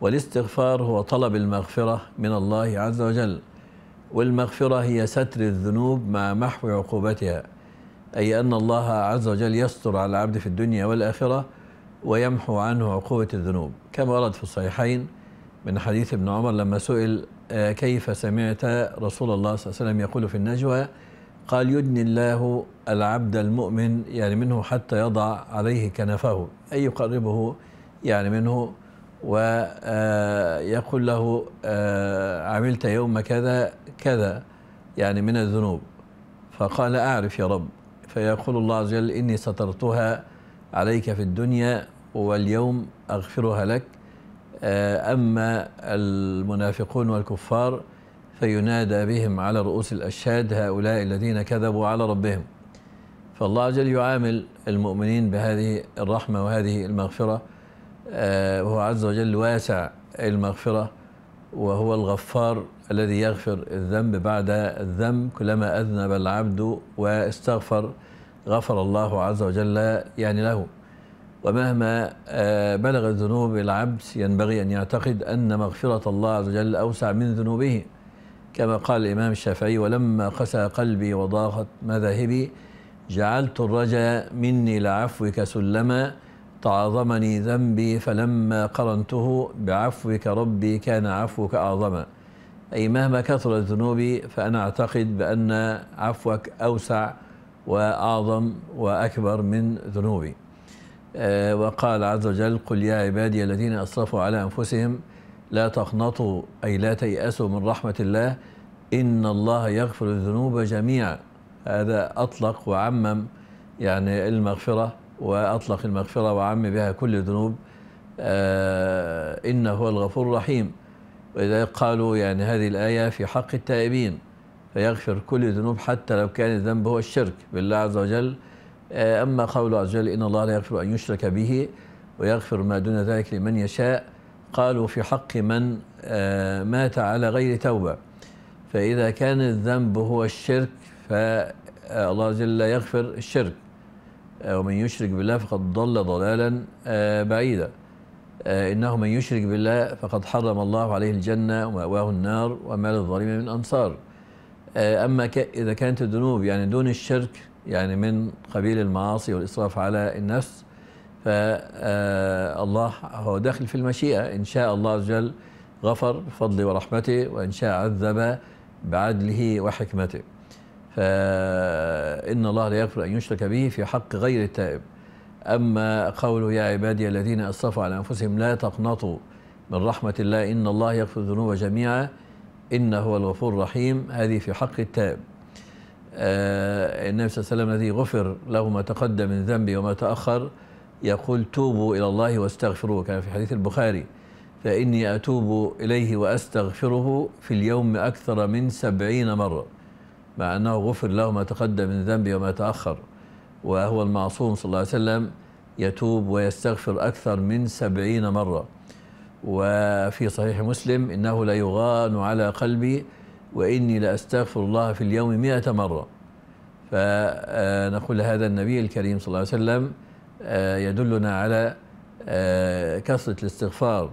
والاستغفار هو طلب المغفرة من الله عز وجل والمغفرة هي ستر الذنوب مع محو عقوبتها أي أن الله عز وجل يستر على العبد في الدنيا والآخرة ويمحو عنه عقوبة الذنوب كما ورد في الصحيحين من حديث ابن عمر لما سئل آه، كيف سمعت رسول الله صلى الله عليه وسلم يقول في النجوى قال يدني الله العبد المؤمن يعني منه حتى يضع عليه كنفه أي يقربه يعني منه ويقول آه، له آه، عملت يوم كذا كذا يعني من الذنوب فقال أعرف يا رب فيقول الله عز وجل إني سترتها عليك في الدنيا واليوم أغفرها لك آه، أما المنافقون والكفار فينادى بهم على رؤوس الأشهاد هؤلاء الذين كذبوا على ربهم فالله عز وجل يعامل المؤمنين بهذه الرحمة وهذه المغفرة آه، وهو عز وجل واسع المغفرة وهو الغفار الذي يغفر الذنب بعد الذنب كلما أذنب العبد واستغفر غفر الله عز وجل يعني له ومهما آه، بلغت ذنوب العبد ينبغي أن يعتقد أن مغفرة الله عز وجل أوسع من ذنوبه كما قال الإمام الشافعي ولما قسى قلبي وضاقت مذاهبي جعلت الرجا مني لعفوك سلما تعاظمني ذنبي فلما قرنته بعفوك ربي كان عفوك أعظما أي مهما كثرت ذنوبي فأنا أعتقد بأن عفوك أوسع وأعظم وأكبر من ذنوبي آه وقال عز وجل قل يا عبادي الذين أسرفوا على أنفسهم لا تقنطوا أي لا تيأسوا من رحمة الله إن الله يغفر الذنوب جميعا هذا أطلق وعمم يعني المغفرة وأطلق المغفرة وعم بها كل الذنوب آه، إنه هو الغفور الرحيم وإذا قالوا يعني هذه الآية في حق التائبين فيغفر كل الذنوب حتى لو كان الذنب هو الشرك بالله عز وجل آه، أما قوله عز وجل إن الله لا يغفر أن يشرك به ويغفر ما دون ذلك لمن يشاء قالوا في حق من آه، مات على غير توبة فإذا كان الذنب هو الشرك فالله عز وجل لا يغفر الشرك آه، ومن يشرك بالله فقد ضل ضلالا آه، بعيدا آه، إنه من يشرك بالله فقد حرم الله عليه الجنة ومأواه النار وما للظالمين من أنصار أما إذا كانت الذنوب يعني دون الشرك يعني من قبيل المعاصي والإسراف على النفس فالله هو داخل في المشيئة إن شاء الله عز وجل غفر بفضله ورحمته وإن شاء عذب بعدله وحكمته فإن الله لا يغفر أن يشرك به في حق غير التائب أما قوله يا عبادي الذين أسرفوا على أنفسهم لا تقنطوا من رحمة الله إن الله يغفر الذنوب جميعا إنه هو الغفور الرحيم هذه في حق التائب آه النبي صلى الله عليه وسلم الذي غفر له ما تقدم من ذنبه وما تأخر يقول توبوا إلى الله واستغفروه كان في حديث البخاري فإني أتوب إليه وأستغفره في اليوم أكثر من سبعين مرة مع أنه غفر له ما تقدم من ذنبه وما تأخر وهو المعصوم صلى الله عليه وسلم يتوب ويستغفر أكثر من سبعين مرة وفي صحيح مسلم إنه ليغان على قلبي وإني لأستغفر الله في اليوم مئة مرة فنقول هذا النبي الكريم صلى الله عليه وسلم آه، يدلنا على آه، كثرة الاستغفار